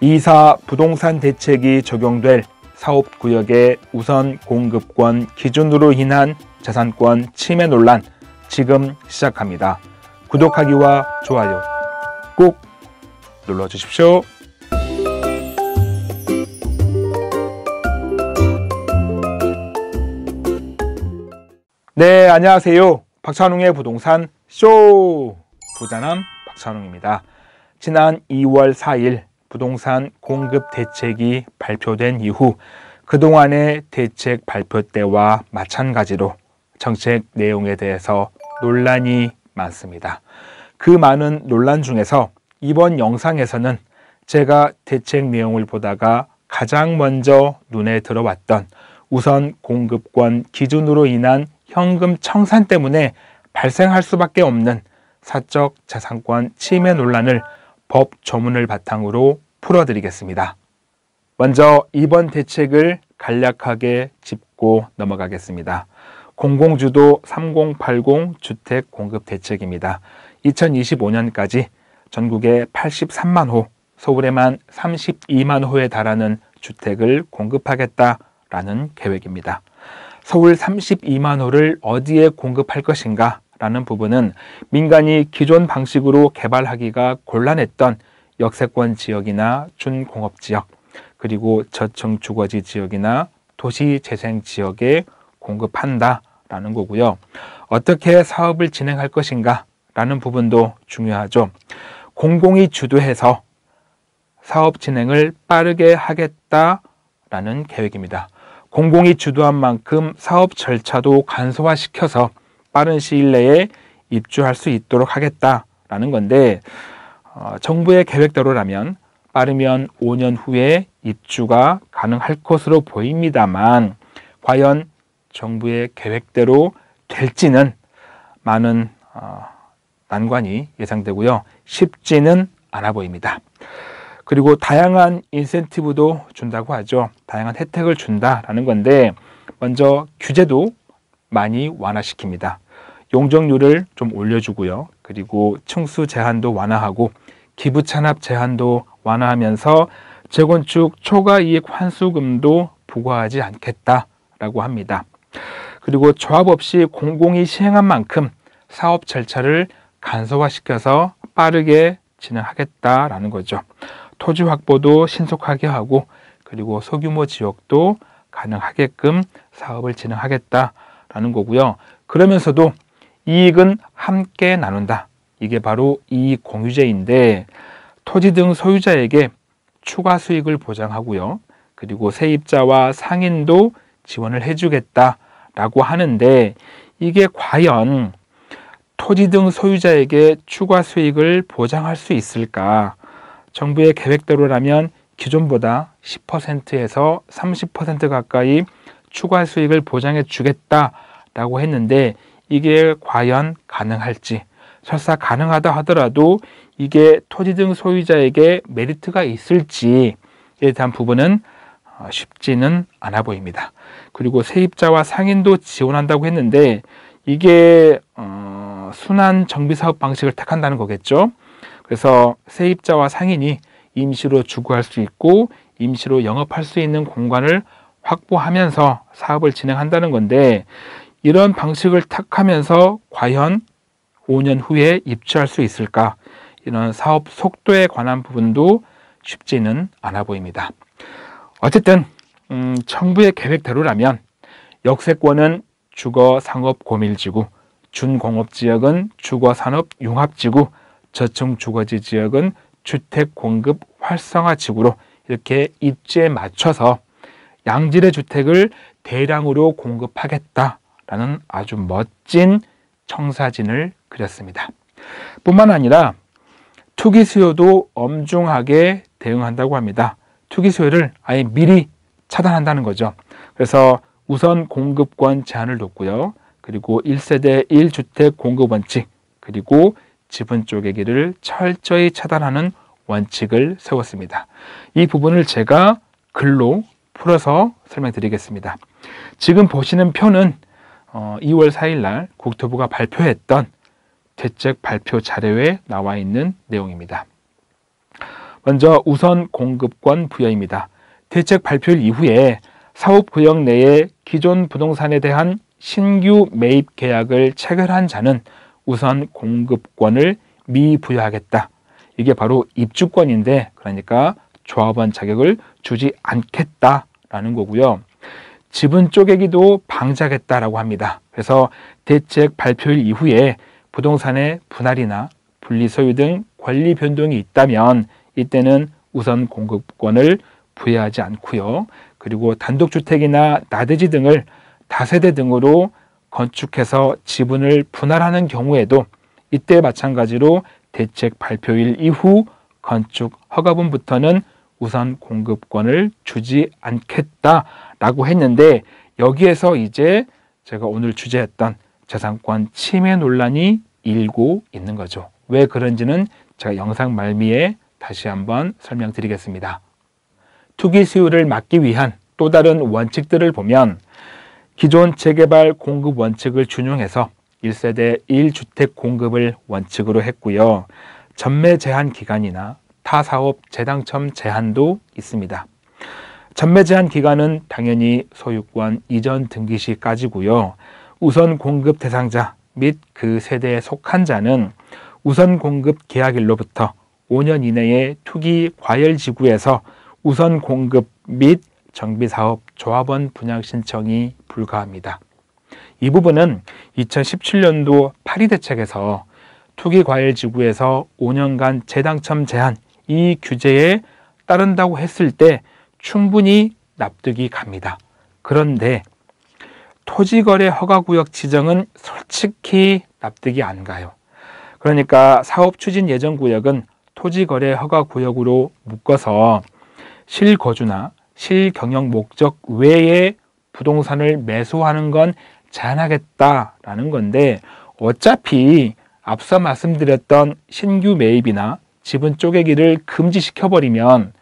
이사 부동산 대책이 적용될 사업구역의 우선 공급권 기준으로 인한 재산권 침해 논란 지금 시작합니다. 구독하기와 좋아요 꼭 눌러주십시오. 네, 안녕하세요. 박찬웅의 부동산 쇼! 부자남 박찬웅입니다. 지난 2월 4일 부동산 공급 대책이 발표된 이후 그동안의 대책 발표 때와 마찬가지로 정책 내용에 대해서 논란이 많습니다. 그 많은 논란 중에서 이번 영상에서는 제가 대책 내용을 보다가 가장 먼저 눈에 들어왔던 우선 공급권 기준으로 인한 현금 청산 때문에 발생할 수밖에 없는 사적 재산권 침해 논란을 법 조문을 바탕으로 풀어드리겠습니다. 먼저 이번 대책을 간략하게 짚고 넘어가겠습니다. 공공주도 3080 주택 공급 대책입니다. 2025년까지 전국에 83만 호, 서울에만 32만 호에 달하는 주택을 공급하겠다라는 계획입니다. 서울 32만 호를 어디에 공급할 것인가? 라는 부분은 민간이 기존 방식으로 개발하기가 곤란했던 역세권 지역이나 준공업 지역, 그리고 저층 주거지 지역이나 도시 재생 지역에 공급한다라는 거고요. 어떻게 사업을 진행할 것인가 라는 부분도 중요하죠. 공공이 주도해서 사업 진행을 빠르게 하겠다라는 계획입니다. 공공이 주도한 만큼 사업 절차도 간소화시켜서 빠른 시일 내에 입주할 수 있도록 하겠다라는 건데 어, 정부의 계획대로라면 빠르면 5년 후에 입주가 가능할 것으로 보입니다만 과연 정부의 계획대로 될지는 많은 어, 난관이 예상되고요. 쉽지는 않아 보입니다. 그리고 다양한 인센티브도 준다고 하죠. 다양한 혜택을 준다라는 건데 먼저 규제도 많이 완화시킵니다. 용적률을 좀 올려주고요. 그리고 층수 제한도 완화하고 기부 찬합 제한도 완화하면서 재건축 초과 이익 환수금도 부과하지 않겠다라고 합니다. 그리고 조합 없이 공공이 시행한 만큼 사업 절차를 간소화시켜서 빠르게 진행하겠다라는 거죠. 토지 확보도 신속하게 하고 그리고 소규모 지역도 가능하게끔 사업을 진행하겠다라는 거고요. 그러면서도 이익은 함께 나눈다. 이게 바로 이익공유제인데 토지 등 소유자에게 추가 수익을 보장하고요. 그리고 세입자와 상인도 지원을 해주겠다라고 하는데 이게 과연 토지 등 소유자에게 추가 수익을 보장할 수 있을까? 정부의 계획대로라면 기존보다 10%에서 30% 가까이 추가 수익을 보장해 주겠다라고 했는데 이게 과연 가능할지 설사 가능하다 하더라도 이게 토지 등 소유자에게 메리트가 있을지에 대한 부분은 어, 쉽지는 않아 보입니다. 그리고 세입자와 상인도 지원한다고 했는데 이게 어, 순환 정비 사업 방식을 택한다는 거겠죠. 그래서 세입자와 상인이 임시로 주거할 수 있고 임시로 영업할 수 있는 공간을 확보하면서 사업을 진행한다는 건데 이런 방식을 택하면서 과연 5년 후에 입주할 수 있을까? 이런 사업 속도에 관한 부분도 쉽지는 않아 보입니다. 어쨌든 음, 정부의 계획대로라면 역세권은 주거 상업 고밀지구, 준공업 지역은 주거 산업 융합 지구, 저층 주거지 지역은 주택 공급 활성화 지구로 이렇게 입지에 맞춰서 양질의 주택을 대량으로 공급하겠다라는 아주 멋진 청사진을 그렸습니다. 뿐만 아니라 투기 수요도 엄중하게 대응한다고 합니다. 투기 수요를 아예 미리 차단한다는 거죠. 그래서 우선 공급권 제한을 뒀고요. 그리고 1세대 1주택 공급 원칙, 그리고 지분 쪼개기를 철저히 차단하는 원칙을 세웠습니다. 이 부분을 제가 글로 풀어서 설명드리겠습니다. 지금 보시는 표는 2월 어, 4일 날 국토부가 발표했던 대책 발표 자료에 나와 있는 내용입니다. 먼저 우선 공급권 부여입니다. 대책 발표일 이후에 사업 구역 내에 기존 부동산에 대한 신규 매입 계약을 체결한 자는 우선 공급권을 미부여하겠다. 이게 바로 입주권인데 그러니까 조합원 자격을 주지 않겠다라는 거고요. 지분 쪼개기도 방지하겠다라고 합니다. 그래서 대책 발표일 이후에 부동산의 분할이나 분리 소유 등 권리 변동이 있다면 이때는 우선 공급권을 부여하지 않고요. 그리고 단독주택이나 나대지 등을 다세대 등으로 건축해서 지분을 분할하는 경우에도 이때 마찬가지로 대책 발표일 이후 건축 허가분부터는 우선 공급권을 주지 않겠다라고 했는데 여기에서 이제 제가 오늘 주제했던 재산권 침해 논란이 일고 있는 거죠. 왜 그런지는 제가 영상 말미에 다시 한번 설명드리겠습니다. 투기 수요를 막기 위한 또 다른 원칙들을 보면 기존 재개발 공급 원칙을 준용해서 1세대 1주택 공급을 원칙으로 했고요. 전매 제한 기간이나 타 사업 재당첨 제한도 있습니다. 전매 제한 기간은 당연히 소유권 이전 등기 시까지고요. 우선 공급 대상자 및그 세대에 속한 자는 우선 공급 계약일로부터 5년 이내에 투기 과열 지구에서 우선 공급 및 정비사업 조합원 분양 신청이 불가합니다. 이 부분은 2017년도 파리 대책에서 투기 과열 지구에서 5년간 재당첨 제한 이 규제에 따른다고 했을 때 충분히 납득이 갑니다. 그런데 토지거래 허가구역 지정은 특히 납득이 안 가요. 그러니까 사업 추진 예정 구역은 토지 거래 허가 구역으로 묶어서 실거주나 실경영 목적 외에 부동산을 매수하는 건 제한하겠다라는 건데 어차피 앞서 말씀드렸던 신규 매입이나 지분 쪼개기를 금지시켜버리면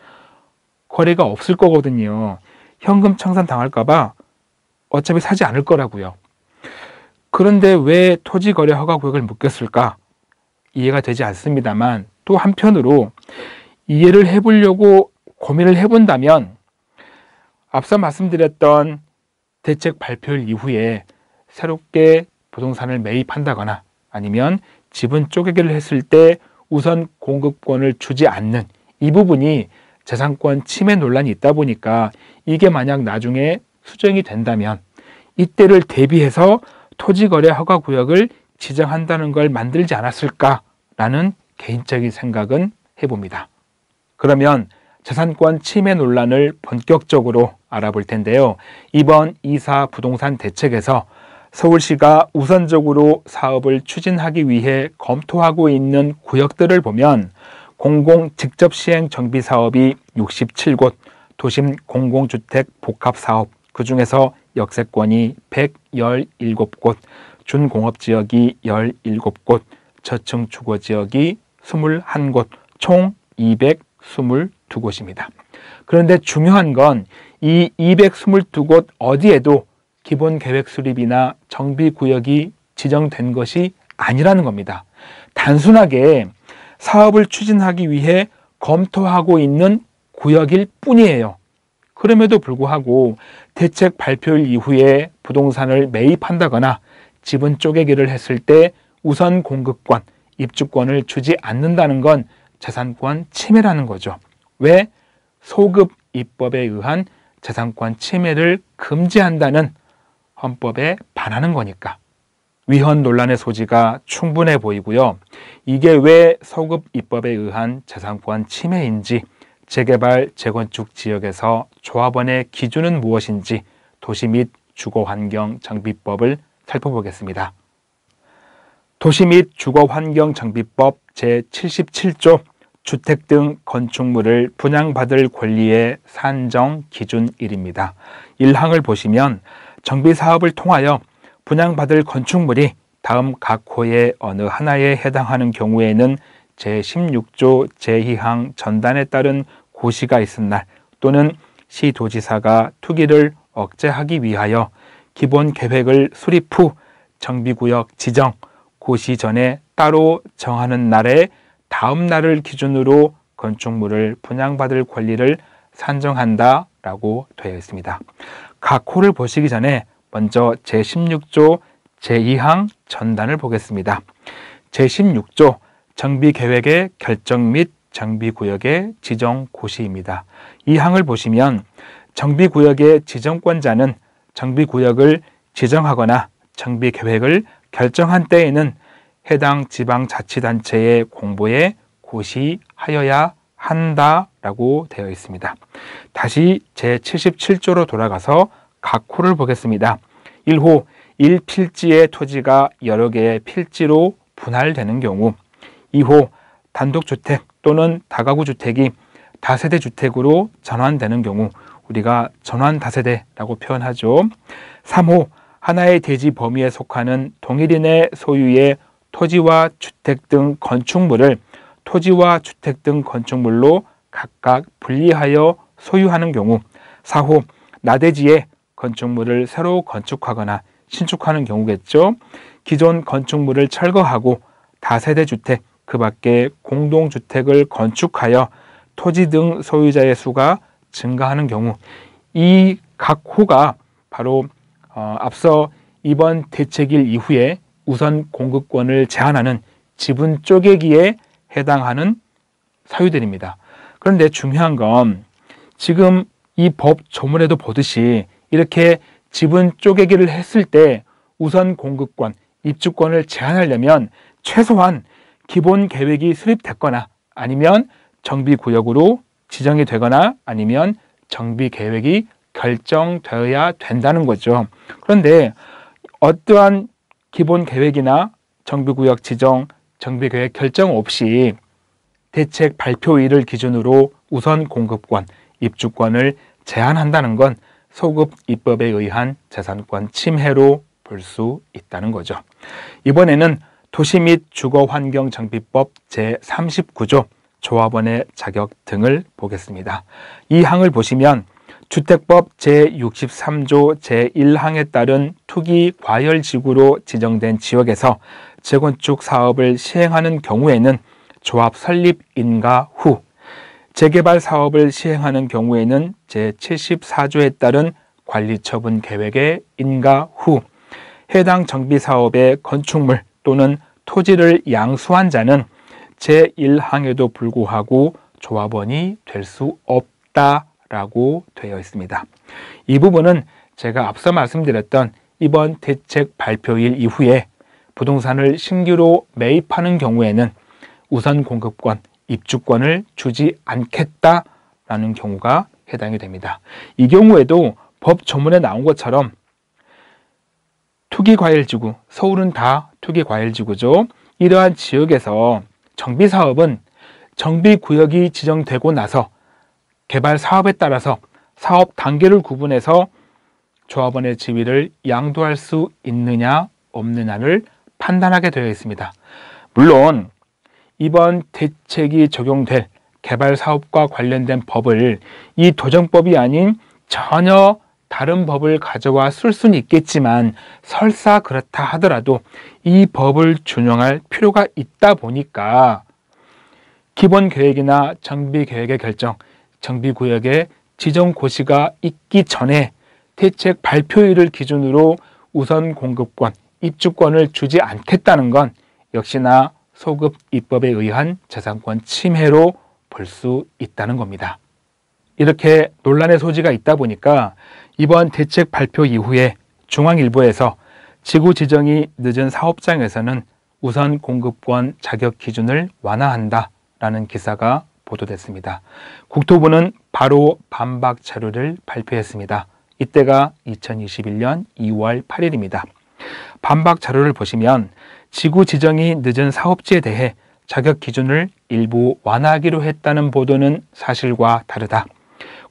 거래가 없을 거거든요. 현금 청산 당할까봐 어차피 사지 않을 거라고요. 그런데 왜 토지거래 허가 구역을 묶였을까? 이해가 되지 않습니다만 또 한편으로 이해를 해보려고 고민을 해본다면 앞서 말씀드렸던 대책 발표일 이후에 새롭게 부동산을 매입한다거나 아니면 지분 쪼개기를 했을 때 우선 공급권을 주지 않는 이 부분이 재산권 침해 논란이 있다 보니까 이게 만약 나중에 수정이 된다면 이때를 대비해서 토지거래 허가 구역을 지정한다는 걸 만들지 않았을까라는 개인적인 생각은 해봅니다. 그러면 재산권 침해 논란을 본격적으로 알아볼 텐데요. 이번 이사 부동산 대책에서 서울시가 우선적으로 사업을 추진하기 위해 검토하고 있는 구역들을 보면 공공 직접 시행 정비 사업이 67곳, 도심 공공주택 복합 사업, 그 중에서 역세권이 117곳, 준공업지역이 17곳, 저층 주거지역이 21곳, 총 222곳입니다. 그런데 중요한 건 이 222곳 어디에도 기본 계획 수립이나 정비 구역이 지정된 것이 아니라는 겁니다. 단순하게 사업을 추진하기 위해 검토하고 있는 구역일 뿐이에요. 그럼에도 불구하고 대책 발표일 이후에 부동산을 매입한다거나 지분 쪼개기를 했을 때 우선 공급권, 입주권을 주지 않는다는 건 재산권 침해라는 거죠. 왜? 소급 입법에 의한 재산권 침해를 금지한다는 헌법에 반하는 거니까. 위헌 논란의 소지가 충분해 보이고요. 이게 왜 소급 입법에 의한 재산권 침해인지 재개발, 재건축 지역에서 조합원의 기준은 무엇인지 도시 및 주거환경 장비법을 살펴보겠습니다. 도시 및 주거환경 장비법 제77조 주택 등 건축물을 분양받을 권리의 산정 기준 1입니다. 1항을 보시면 정비 사업을 통하여 분양받을 건축물이 다음 각 호의 어느 하나에 해당하는 경우에는 제16조 제2항 전단에 따른 고시가 있은 날 또는 시도지사가 투기를 억제하기 위하여 기본 계획을 수립 후 정비구역 지정, 고시 전에 따로 정하는 날에 다음 날을 기준으로 건축물을 분양받을 권리를 산정한다 라고 되어 있습니다. 각 호를 보시기 전에 먼저 제16조 제2항 전단을 보겠습니다. 제16조 정비 계획의 결정 및 정비 구역의 지정 고시입니다. 이 항을 보시면 정비 구역의 지정권자는 정비 구역을 지정하거나 정비 계획을 결정한 때에는 해당 지방자치단체의 공보에 고시하여야 한다라고 되어 있습니다. 다시 제77조로 돌아가서 각 호를 보겠습니다. 1호 1필지의 토지가 여러 개의 필지로 분할되는 경우 2호 단독주택 또는 다가구 주택이 다세대 주택으로 전환되는 경우 우리가 전환 다세대라고 표현하죠. 3호 하나의 대지 범위에 속하는 동일인의 소유의 토지와 주택 등 건축물을 토지와 주택 등 건축물로 각각 분리하여 소유하는 경우 4호 나대지에 건축물을 새로 건축하거나 신축하는 경우겠죠. 기존 건축물을 철거하고 다세대 주택 그 밖에 공동주택을 건축하여 토지 등 소유자의 수가 증가하는 경우 이 각 호가 바로 어, 앞서 이번 대책일 이후에 우선 공급권을 제한하는 지분 쪼개기에 해당하는 사유들입니다. 그런데 중요한 건 지금 이 법 조문에도 보듯이 이렇게 지분 쪼개기를 했을 때 우선 공급권, 입주권을 제한하려면 최소한 기본 계획이 수립됐거나 아니면 정비 구역으로 지정이 되거나 아니면 정비 계획이 결정되어야 된다는 거죠. 그런데 어떠한 기본 계획이나 정비 구역 지정, 정비 계획 결정 없이 대책 발표일을 기준으로 우선 공급권, 입주권을 제한한다는 건 소급 입법에 의한 재산권 침해로 볼 수 있다는 거죠. 이번에는 도시 및 주거 환경 정비법 제39조 조합원의 자격 등을 보겠습니다. 이 항을 보시면 주택법 제63조 제1항에 따른 투기 과열 지구로 지정된 지역에서 재건축 사업을 시행하는 경우에는 조합 설립 인가 후 재개발 사업을 시행하는 경우에는 제74조에 따른 관리 처분 계획의 인가 후 해당 정비 사업의 건축물 또는 토지를 양수한 자는 제1항에도 불구하고 조합원이 될 수 없다라고 되어 있습니다. 이 부분은 제가 앞서 말씀드렸던 이번 대책 발표일 이후에 부동산을 신규로 매입하는 경우에는 우선 공급권, 입주권을 주지 않겠다라는 경우가 해당이 됩니다. 이 경우에도 법 조문에 나온 것처럼 투기과열지구, 서울은 다 투기과열지구죠. 이러한 지역에서 정비사업은 정비구역이 지정되고 나서 개발 사업에 따라서 사업 단계를 구분해서 조합원의 지위를 양도할 수 있느냐 없느냐를 판단하게 되어 있습니다. 물론 이번 대책이 적용될 개발사업과 관련된 법을 이 도정법이 아닌 전혀 다른 법을 가져와 쓸 수는 있겠지만 설사 그렇다 하더라도 이 법을 준용할 필요가 있다 보니까 기본 계획이나 정비 계획의 결정, 정비 구역의 지정 고시가 있기 전에 대책 발표일을 기준으로 우선 공급권, 입주권을 주지 않겠다는 건 역시나 소급 입법에 의한 재산권 침해로 볼 수 있다는 겁니다. 이렇게 논란의 소지가 있다 보니까 이번 대책 발표 이후에 중앙일보에서 지구 지정이 늦은 사업장에서는 우선 공급권 자격 기준을 완화한다 라는 기사가 보도됐습니다. 국토부는 바로 반박 자료를 발표했습니다. 이때가 2021년 2월 8일입니다. 반박 자료를 보시면 지구 지정이 늦은 사업지에 대해 자격 기준을 일부 완화하기로 했다는 보도는 사실과 다르다.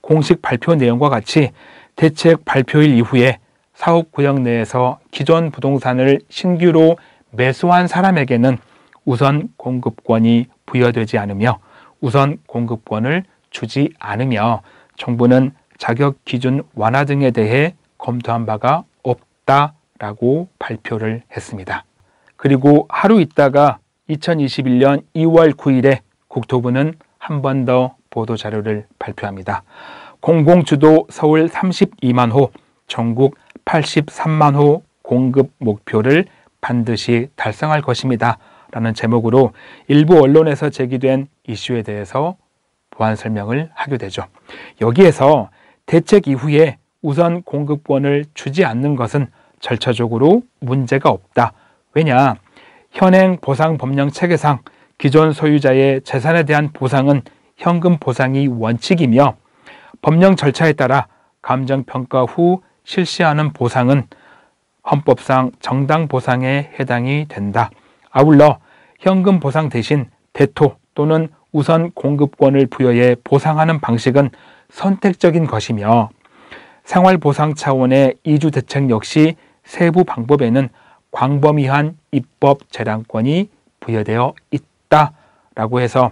공식 발표 내용과 같이 대책 발표일 이후에 사업 구역 내에서 기존 부동산을 신규로 매수한 사람에게는 우선 공급권이 부여되지 않으며 우선 공급권을 주지 않으며 정부는 자격 기준 완화 등에 대해 검토한 바가 없다라고 발표를 했습니다. 그리고 하루 있다가 2021년 2월 9일에 국토부는 한 번 더 보도 자료를 발표합니다. 공공주도 서울 32만 호, 전국 83만 호 공급 목표를 반드시 달성할 것입니다. 라는 제목으로 일부 언론에서 제기된 이슈에 대해서 보완 설명을 하게 되죠. 여기에서 대책 이후에 우선 공급권을 주지 않는 것은 절차적으로 문제가 없다. 왜냐? 현행 보상 법령 체계상 기존 소유자의 재산에 대한 보상은 현금 보상이 원칙이며 법령 절차에 따라 감정평가 후 실시하는 보상은 헌법상 정당 보상에 해당이 된다. 아울러 현금 보상 대신 대토 또는 우선 공급권을 부여해 보상하는 방식은 선택적인 것이며 생활보상 차원의 이주 대책 역시 세부 방법에는 광범위한 입법 재량권이 부여되어 있다라고 해서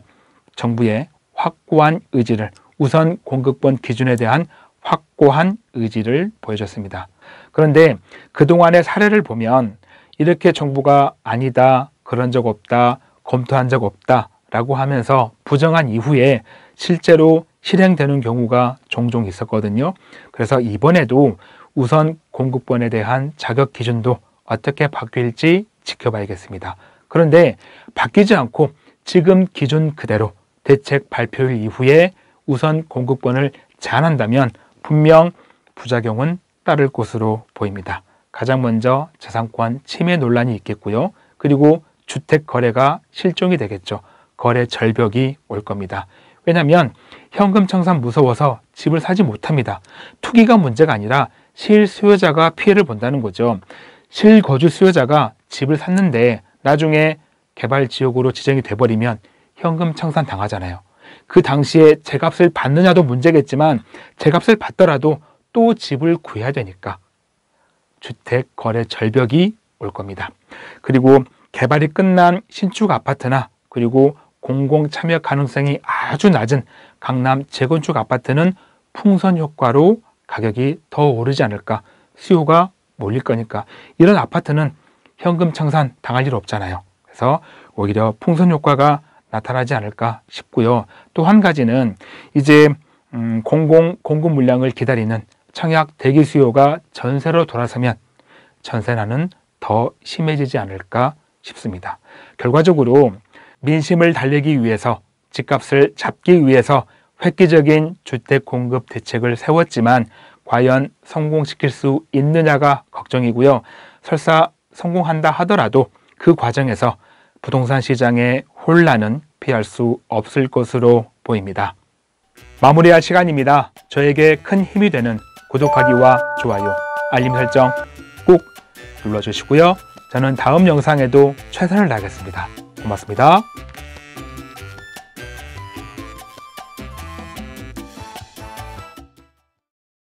정부의 확고한 의지를 우선 공급권 기준에 대한 확고한 의지를 보여줬습니다. 그런데 그동안의 사례를 보면 이렇게 정부가 아니다, 그런 적 없다, 검토한 적 없다 라고 하면서 부정한 이후에 실제로 실행되는 경우가 종종 있었거든요. 그래서 이번에도 우선 공급권에 대한 자격 기준도 어떻게 바뀔지 지켜봐야겠습니다. 그런데 바뀌지 않고 지금 기준 그대로 대책 발표일 이후에 우선 공급권을 제한한다면 분명 부작용은 따를 것으로 보입니다. 가장 먼저 재산권 침해 논란이 있겠고요. 그리고 주택 거래가 실종이 되겠죠. 거래 절벽이 올 겁니다. 왜냐하면 현금 청산 무서워서 집을 사지 못합니다. 투기가 문제가 아니라 실수요자가 피해를 본다는 거죠. 실거주 수요자가 집을 샀는데 나중에 개발 지역으로 지정이 돼버리면 현금 청산 당하잖아요. 그 당시에 제값을 받느냐도 문제겠지만 제값을 받더라도 또 집을 구해야 되니까 주택 거래 절벽이 올 겁니다. 그리고 개발이 끝난 신축 아파트나 그리고 공공 참여 가능성이 아주 낮은 강남 재건축 아파트는 풍선 효과로 가격이 더 오르지 않을까 수요가 몰릴 거니까 이런 아파트는 현금 청산 당할 일 없잖아요. 그래서 오히려 풍선 효과가 나타나지 않을까 싶고요. 또 한 가지는 이제 음, 공공 공급 물량을 기다리는 청약 대기 수요가 전세로 돌아서면 전세난은 더 심해지지 않을까 싶습니다. 결과적으로 민심을 달래기 위해서 집값을 잡기 위해서 획기적인 주택 공급 대책을 세웠지만 과연 성공시킬 수 있느냐가 걱정이고요. 설사 성공한다 하더라도 그 과정에서 부동산 시장의 혼란은 피할 수 없을 것으로 보입니다. 마무리할 시간입니다. 저에게 큰 힘이 되는 구독하기와 좋아요, 알림 설정 꼭 눌러주시고요. 저는 다음 영상에도 최선을 다하겠습니다. 고맙습니다.